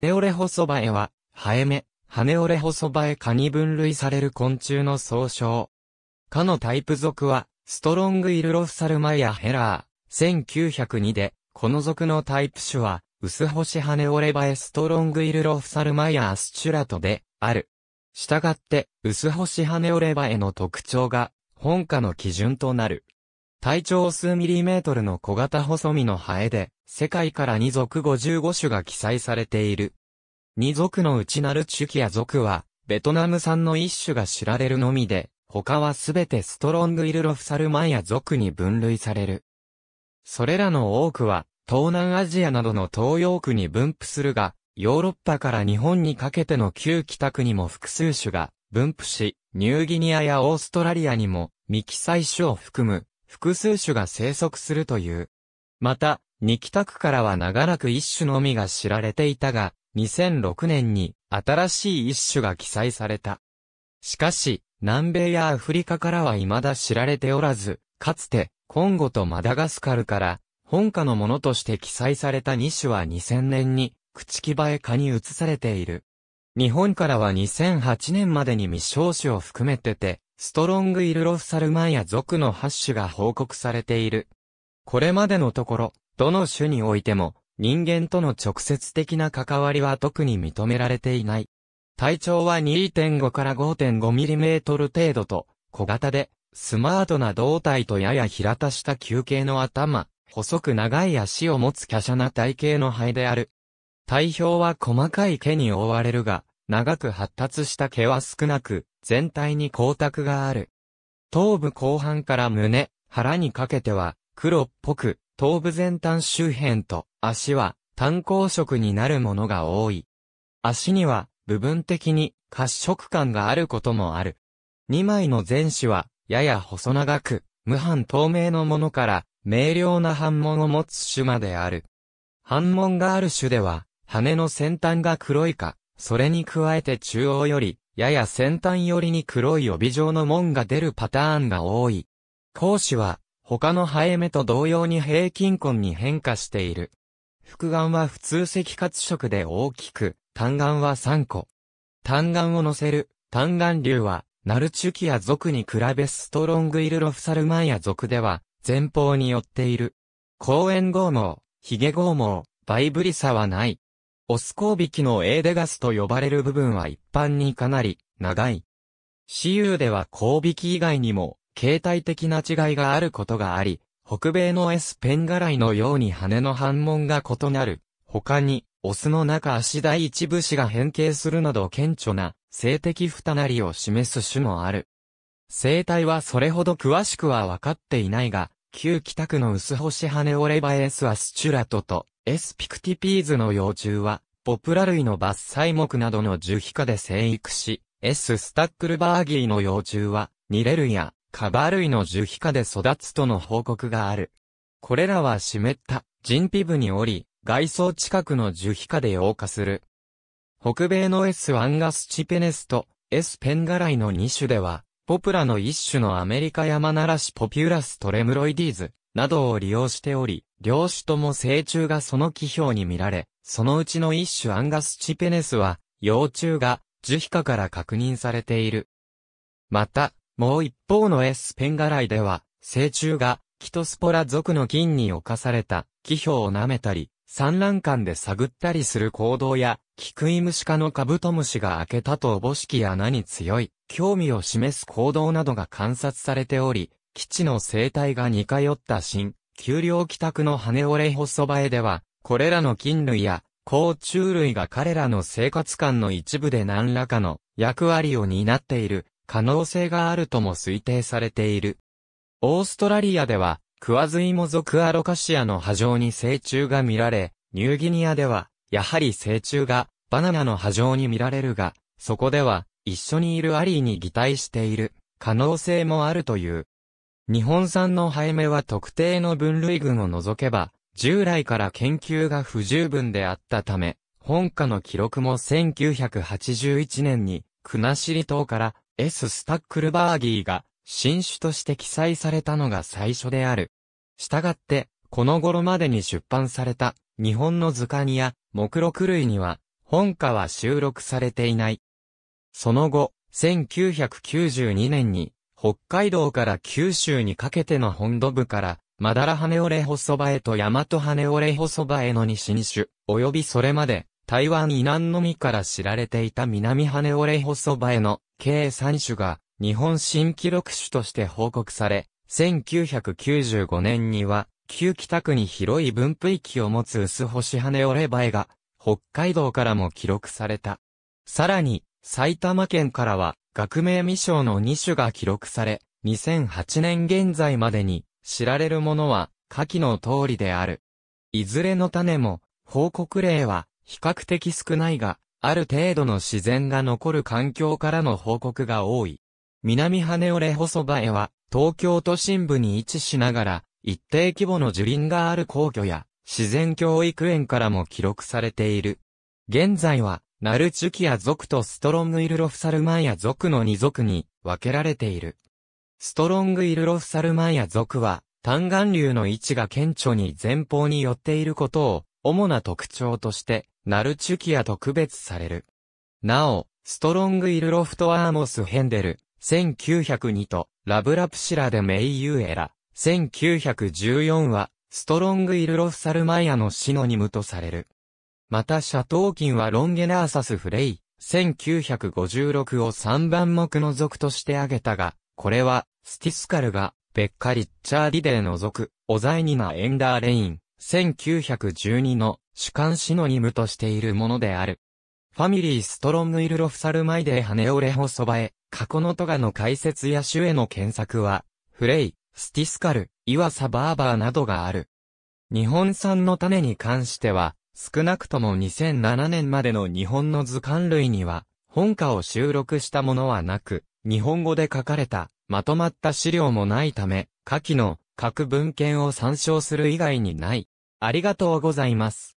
ネオレホソバエは、ハエメ、ハネオレホソバエ科に分類される昆虫の総称。科のタイプ属は、ストロングイルロフサルマイアヘラー、1902で、この属のタイプ種は、薄星ハネオレバエストロングイルロフサルマイアアスチュラトで、ある。したがって、薄星ハネオレバエの特徴が、本科の基準となる。体長数ミリメートルの小型細身のハエで、世界から2族55種が記載されている。2族のうちなるチュキア族は、ベトナム産の一種が知られるのみで、他はすべてストロングイルロフサルマイア族に分類される。それらの多くは、東南アジアなどの東洋区に分布するが、ヨーロッパから日本にかけての旧北区にも複数種が分布し、ニューギニアやオーストラリアにも未記載種を含む複数種が生息するという。また、ニキタクからは長らく一種のみが知られていたが、2006年に新しい一種が記載された。しかし、南米やアフリカからは未だ知られておらず、かつて、コンゴとマダガスカルから、本家のものとして記載された2種は2000年に、口木バエ科に移されている。日本からは2008年までに未生種を含めてて、ストロングイルロフサルマンや族の8種が報告されている。これまでのところ、どの種においても、人間との直接的な関わりは特に認められていない。体長は2.5から5 5トル程度と、小型で、スマートな胴体とやや平たした球形の頭、細く長い足を持つ華奢な体型の肺である。体表は細かい毛に覆われるが、長く発達した毛は少なく、全体に光沢がある。頭部後半から胸、腹にかけては、黒っぽく、頭部前端周辺と足は単光色になるものが多い。足には部分的に褐色感があることもある。2枚の前肢はやや細長く、無反透明のものから明瞭な反紋を持つ種まである。反紋がある種では、羽の先端が黒いか、それに加えて中央より、やや先端寄りに黒い帯状の門が出るパターンが多い。講師は、他の早め目と同様に平均根に変化している。複眼は普通赤褐色で大きく、単眼は3個。単眼を乗せる、単眼竜は、ナルチュキア族に比べストロングイルロフサルマイア族では、前方に寄っている。公園剛毛、ヒゲ剛毛、バイブリサはない。オスコービキのエーデガスと呼ばれる部分は一般にかなり長い。私有ではコービキ以外にも形態的な違いがあることがあり、北米の S ペンガライのように羽の反紋が異なる。他に、オスの中足第一部子が変形するなど顕著な性的不たなりを示す種もある。生態はそれほど詳しくは分かっていないが、旧北区の薄星羽オレバエスアスチュラトとエスピクティピーズの幼虫は、ポプラ類の伐採木などの樹皮下で生育し、S スタックルバーギーの幼虫は、ニレ類やカバ類の樹皮下で育つとの報告がある。これらは湿った人皮部におり、外装近くの樹皮下で溶化する。北米の S アンガスチペネスと S ペンガライの2種では、ポプラの一種のアメリカ山ならしポピュラストレムロイディーズなどを利用しており、両種とも成虫がその気表に見られ、そのうちの一種アンガスチペネスは、幼虫が、樹皮下から確認されている。また、もう一方のエスペンガライでは、成虫が、キトスポラ属の菌に侵された、気表を舐めたり、産卵管で探ったりする行動や、キクイムシ科のカブトムシが開けたとおぼしき穴に強い、興味を示す行動などが観察されており、基地の生態が似通った新、丘陵北区の羽折れ細場へでは、これらの菌類や、甲虫類が彼らの生活感の一部で何らかの役割を担っている可能性があるとも推定されている。オーストラリアでは、クワズイモ属アロカシアの波状に成虫が見られ、ニューギニアでは、やはり成虫がバナナの波状に見られるが、そこでは、一緒にいるアリーに擬態している可能性もあるという。日本産のハエメは特定の分類群を除けば、従来から研究が不十分であったため、本家の記録も1981年に、国後島から S. スタックルバーギーが新種として記載されたのが最初である。したがって、この頃までに出版された日本の図鑑や目録類には本家は収録されていない。その後、1992年に北海道から九州にかけての本土部から、マダラハネオレホソバへとヤマトハネオレホソバへの西2種、及びそれまで、台湾以南のみから知られていた南ハネオレホソバへの計3種が、日本新記録種として報告され、1995年には、旧北区に広い分布域を持つ薄星ハネオレバエが、北海道からも記録された。さらに、埼玉県からは、学名未章の2種が記録され、2008年現在までに知られるものは下記の通りである。いずれの種も報告例は比較的少ないが、ある程度の自然が残る環境からの報告が多い。南羽折細葉へは東京都心部に位置しながら一定規模の樹林がある皇居や自然教育園からも記録されている。現在はナルチュキア族とストロングイルロフサルマイア族の2族に分けられている。ストロングイルロフサルマイア族は、単眼流の位置が顕著に前方に寄っていることを、主な特徴として、ナルチュキアと区別される。なお、ストロングイルロフトアーモス・ヘンデル、1902と、ラブラプシラでメイユエラ、1914は、ストロングイルロフサルマイアのシノニムとされる。またシャトーキンはロンゲナーサス・フレイ、1956を3番目の族として挙げたが、これは、スティスカルが、ベッカ・リッチャー・ディデーの族、オザイニナ・エンダー・レイン、1912の主観シノニムとしているものである。ファミリー・ストロング・イル・ロフサル・マイデー・ハネオレホ・ソバエ、過去のトガの解説や種への検索は、フレイ、スティスカル、イワサ・バーバーなどがある。日本産の種に関しては、少なくとも2007年までの日本の図鑑類には、本家を収録したものはなく、日本語で書かれた、まとまった資料もないため、下記の各文献を参照する以外にない。ありがとうございます。